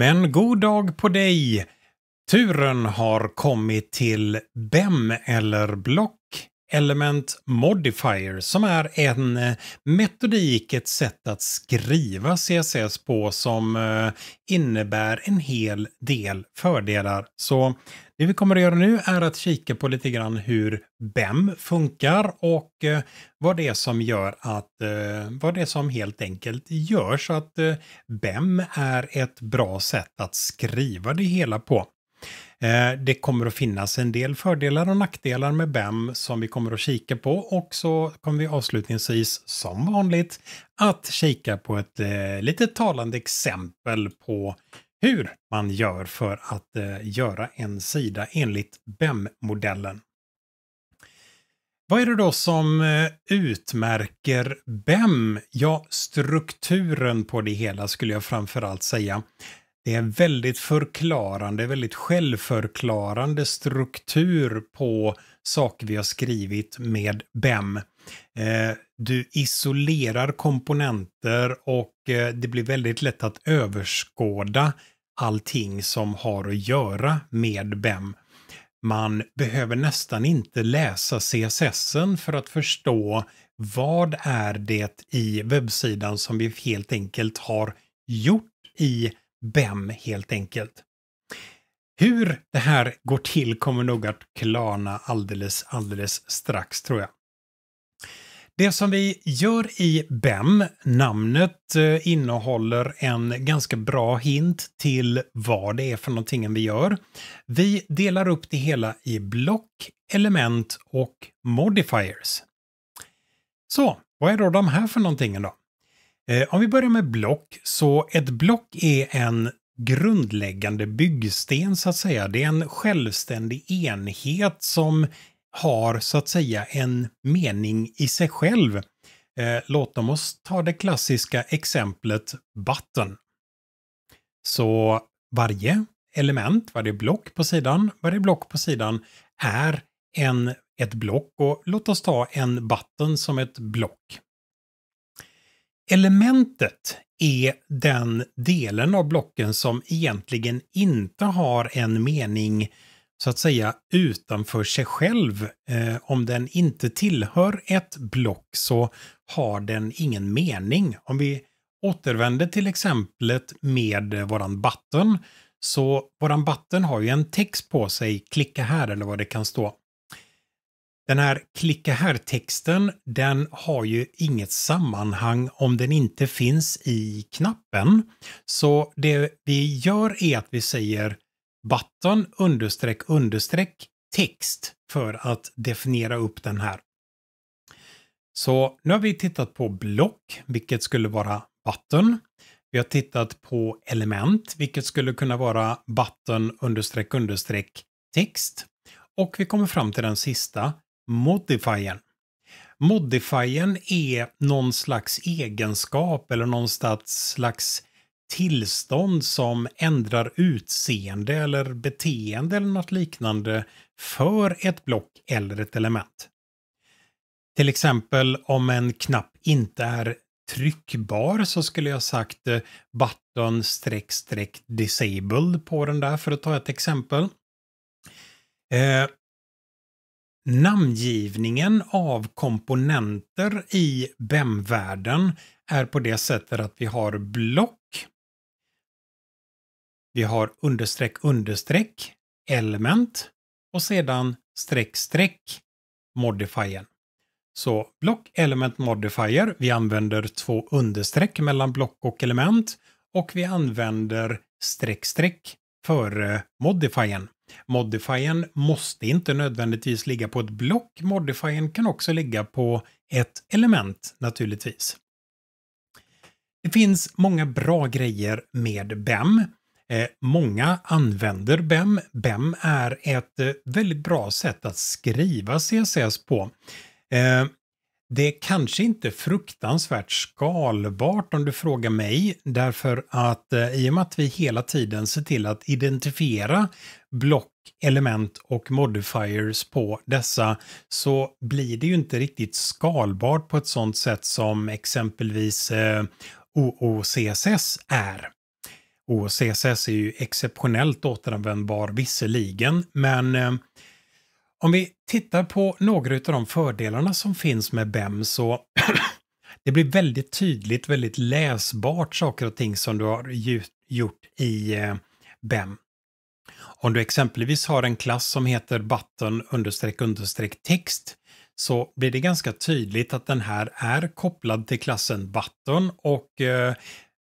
Men god dag på dig! Turen har kommit till BEM eller Block Element Modifier som är en eh, metodik, ett sätt att skriva CSS på som eh, innebär en hel del fördelar. Så det vi kommer att göra nu är att kika på lite grann hur BEM funkar och eh, vad det är som gör att, vad det är som helt enkelt gör så att BEM är ett bra sätt att skriva det hela på. Eh, det kommer att finnas en del fördelar och nackdelar med BEM som vi kommer att kika på och så kommer vi avslutningsvis som vanligt att kika på ett eh, lite talande exempel på hur man gör för att eh, göra en sida enligt BEM-modellen. Vad är det då som eh, utmärker BEM? Ja, strukturen på det hela skulle jag framförallt säga det är en väldigt förklarande, väldigt självförklarande struktur på saker vi har skrivit med BEM. Eh, du isolerar komponenter och eh, det blir väldigt lätt att överskåda allting som har att göra med BEM. Man behöver nästan inte läsa CSS för att förstå vad är det i webbsidan som vi helt enkelt har gjort i BEM helt enkelt. Hur det här går till kommer nog att klarna alldeles, alldeles strax tror jag. Det som vi gör i BEM, namnet eh, innehåller en ganska bra hint till vad det är för någonting vi gör. Vi delar upp det hela i block, element och modifiers. Så, vad är då de här för någonting då? Eh, om vi börjar med block, så ett block är en grundläggande byggsten så att säga. Det är en självständig enhet som har så att säga en mening i sig själv. Eh, låt oss ta det klassiska exemplet button. Så varje element, varje block på sidan, varje block på sidan är en, ett block och låt oss ta en button som ett block elementet är den delen av blocken som egentligen inte har en mening så att säga utanför sig själv. Eh, om den inte tillhör ett block så har den ingen mening. Om vi återvänder till exemplet med våran button så våran button har ju en text på sig, klicka här eller vad det kan stå. Den här klicka här-texten, den har ju inget sammanhang om den inte finns i knappen. Så det vi gör är att vi säger button understreck understreck text för att definiera upp den här. Så nu har vi tittat på block, vilket skulle vara button. Vi har tittat på element, vilket skulle kunna vara button understreck understreck text. Och vi kommer fram till den sista, modifiern. Modifiern är någon slags egenskap eller någon slags tillstånd som ändrar utseende eller beteende eller något liknande för ett block eller ett element. Till exempel om en knapp inte är tryckbar så skulle jag sagt eh, button streck streck disabled på den där för att ta ett exempel. Eh, Namngivningen av komponenter i BEM-världen är på det sättet att vi har block. Vi har understreck understreck element och sedan streck streck modifier. Så block element modifier, vi använder två understreck mellan block och element och vi använder streck streck före modifiern. Modifiern måste inte nödvändigtvis ligga på ett block. Modifiern kan också ligga på ett element naturligtvis. Det finns många bra grejer med BEM. Eh, många använder BEM. BEM är ett eh, väldigt bra sätt att skriva CSS på. Eh, det är kanske inte fruktansvärt skalbart om du frågar mig, därför att eh, i och med att vi hela tiden ser till att identifiera block, element och modifiers på dessa så blir det ju inte riktigt skalbart på ett sådant sätt som exempelvis eh, OOCSS är. OOCSS är ju exceptionellt återanvändbar visserligen, men eh, om vi tittar på några av de fördelarna som finns med BEM så det blir väldigt tydligt, väldigt läsbart saker och ting som du har gjort i eh, BEM. Om du exempelvis har en klass som heter button-text så blir det ganska tydligt att den här är kopplad till klassen button och eh,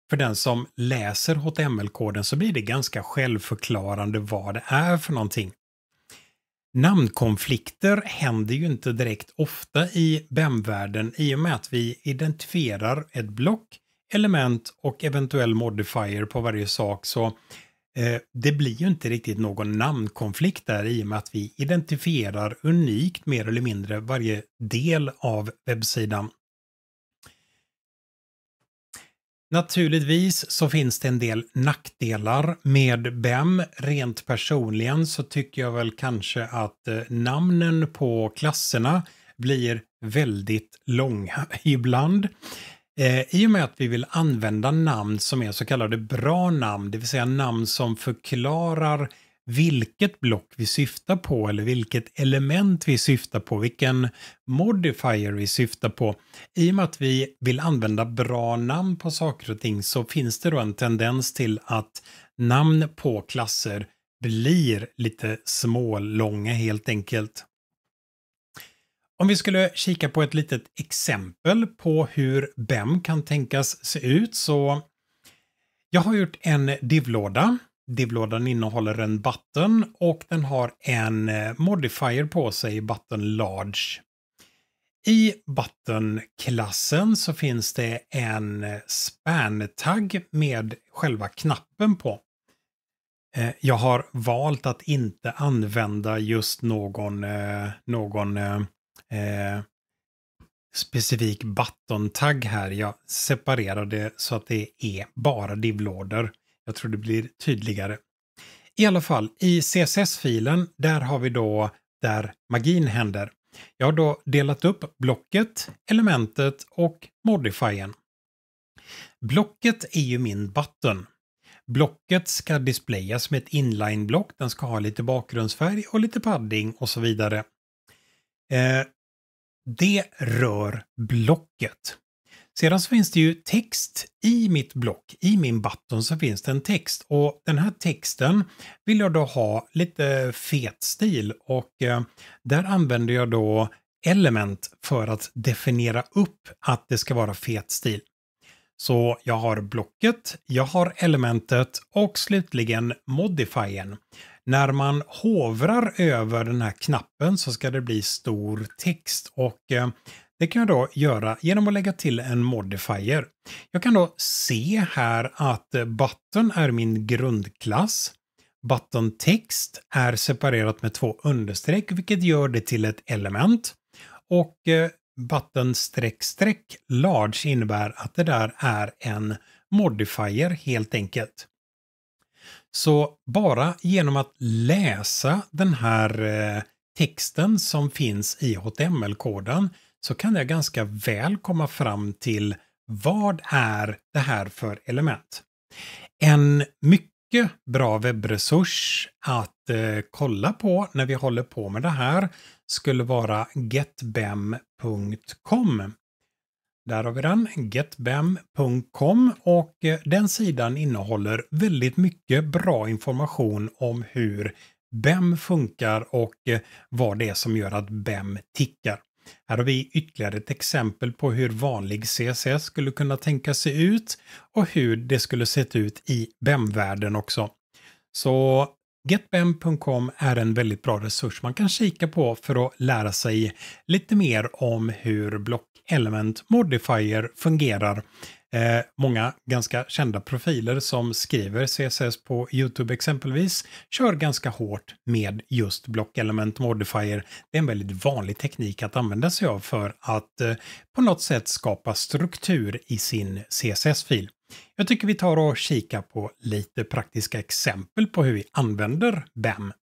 för den som läser HTML-koden så blir det ganska självförklarande vad det är för någonting. Namnkonflikter händer ju inte direkt ofta i BEM-världen i och med att vi identifierar ett block, element och eventuell modifier på varje sak så Eh, det blir ju inte riktigt någon namnkonflikt där i och med att vi identifierar unikt mer eller mindre varje del av webbsidan. Naturligtvis så finns det en del nackdelar med BEM. Rent personligen så tycker jag väl kanske att eh, namnen på klasserna blir väldigt långa ibland. Eh, I och med att vi vill använda namn som är så kallade bra namn, det vill säga namn som förklarar vilket block vi syftar på eller vilket element vi syftar på, vilken modifier vi syftar på. I och med att vi vill använda bra namn på saker och ting så finns det då en tendens till att namn på klasser blir lite smålånga helt enkelt. Om vi skulle kika på ett litet exempel på hur BEM kan tänkas se ut så jag har gjort en divlåda. Divlådan innehåller en button och den har en eh, modifier på sig, button large. I button-klassen så finns det en span-tagg med själva knappen på. Eh, jag har valt att inte använda just någon, eh, någon eh, specifik button-tagg här. Jag separerar det så att det är bara divlådor. Jag tror det blir tydligare. I alla fall, i CSS-filen, där har vi då där magin händer. Jag har då delat upp blocket, elementet och modifiern. Blocket är ju min button. Blocket ska displayas med ett inline-block, den ska ha lite bakgrundsfärg och lite padding och så vidare. Eh, det rör blocket. Sedan så finns det ju text i mitt block, i min button så finns det en text och den här texten vill jag då ha lite fet stil och eh, där använder jag då element för att definiera upp att det ska vara fet stil. Så jag har blocket, jag har elementet och slutligen modifiern. När man hovrar över den här knappen så ska det bli stor text och eh, det kan jag då göra genom att lägga till en modifier. Jag kan då se här att eh, button är min grundklass. Button text är separerat med två understreck vilket gör det till ett element. Och eh, button streck streck large innebär att det där är en modifier helt enkelt. Så bara genom att läsa den här eh, texten som finns i HTML-koden så kan jag ganska väl komma fram till vad är det här för element? En mycket bra webbresurs att eh, kolla på när vi håller på med det här skulle vara getbem.com där har vi den, getbem.com och eh, den sidan innehåller väldigt mycket bra information om hur BEM funkar och eh, vad det är som gör att BEM tickar. Här har vi ytterligare ett exempel på hur vanlig CSS skulle kunna tänka sig ut och hur det skulle sett ut i BEM-världen också. Så getbem.com är en väldigt bra resurs man kan kika på för att lära sig lite mer om hur block Element Modifier fungerar. Eh, många ganska kända profiler som skriver CSS på YouTube exempelvis kör ganska hårt med just Block Element Modifier. Det är en väldigt vanlig teknik att använda sig av för att eh, på något sätt skapa struktur i sin CSS-fil. Jag tycker vi tar och kika på lite praktiska exempel på hur vi använder BAM